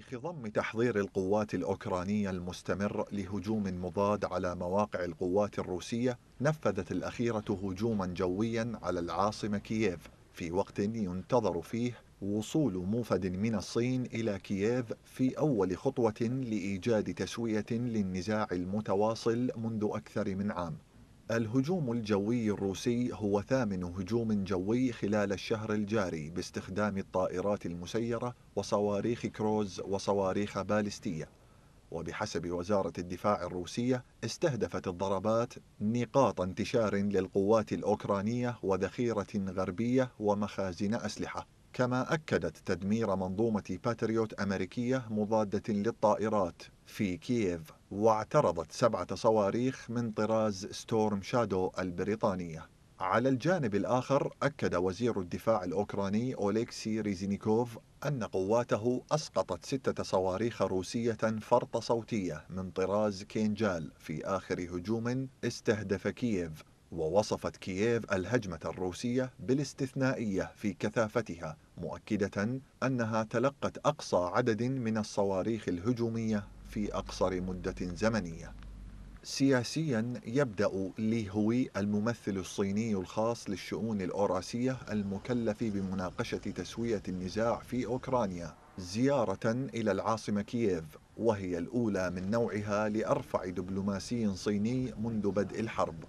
في خضم تحضير القوات الأوكرانية المستمر لهجوم مضاد على مواقع القوات الروسية نفذت الأخيرة هجوما جويا على العاصمة كييف في وقت ينتظر فيه وصول موفد من الصين إلى كييف في أول خطوة لإيجاد تسوية للنزاع المتواصل منذ أكثر من عام الهجوم الجوي الروسي هو ثامن هجوم جوي خلال الشهر الجاري باستخدام الطائرات المسيرة وصواريخ كروز وصواريخ بالستية وبحسب وزارة الدفاع الروسية استهدفت الضربات نقاط انتشار للقوات الأوكرانية وذخيرة غربية ومخازن أسلحة كما أكدت تدمير منظومة باتريوت أمريكية مضادة للطائرات في كييف واعترضت سبعة صواريخ من طراز ستورم شادو البريطانية على الجانب الآخر أكد وزير الدفاع الأوكراني أوليكسي ريزينيكوف أن قواته أسقطت ستة صواريخ روسية فرط صوتية من طراز كينجال في آخر هجوم استهدف كييف ووصفت كييف الهجمة الروسية بالاستثنائية في كثافتها مؤكدة أنها تلقت أقصى عدد من الصواريخ الهجومية في أقصر مدة زمنية سياسيا يبدأ لي هوي الممثل الصيني الخاص للشؤون الأوراسية المكلف بمناقشة تسوية النزاع في أوكرانيا زيارة إلى العاصمة كييف وهي الأولى من نوعها لأرفع دبلوماسي صيني منذ بدء الحرب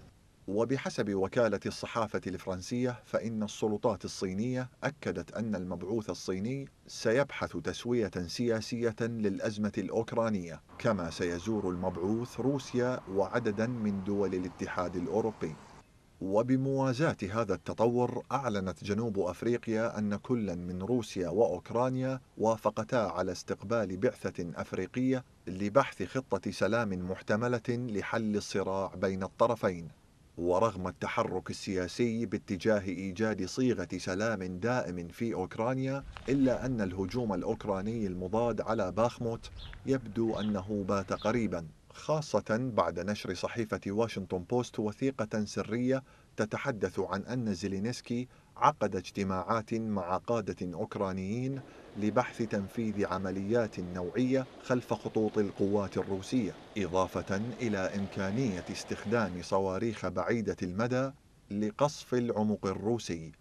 وبحسب وكالة الصحافة الفرنسية فإن السلطات الصينية أكدت أن المبعوث الصيني سيبحث تسوية سياسية للأزمة الأوكرانية كما سيزور المبعوث روسيا وعددا من دول الاتحاد الأوروبي وبموازاة هذا التطور أعلنت جنوب أفريقيا أن كلا من روسيا وأوكرانيا وافقتا على استقبال بعثة أفريقية لبحث خطة سلام محتملة لحل الصراع بين الطرفين ورغم التحرك السياسي باتجاه ايجاد صيغه سلام دائم في اوكرانيا الا ان الهجوم الاوكراني المضاد على باخموت يبدو انه بات قريبا خاصه بعد نشر صحيفه واشنطن بوست وثيقه سريه تتحدث عن ان زيلينسكي عقد اجتماعات مع قادة أوكرانيين لبحث تنفيذ عمليات نوعية خلف خطوط القوات الروسية، إضافة إلى إمكانية استخدام صواريخ بعيدة المدى لقصف العمق الروسي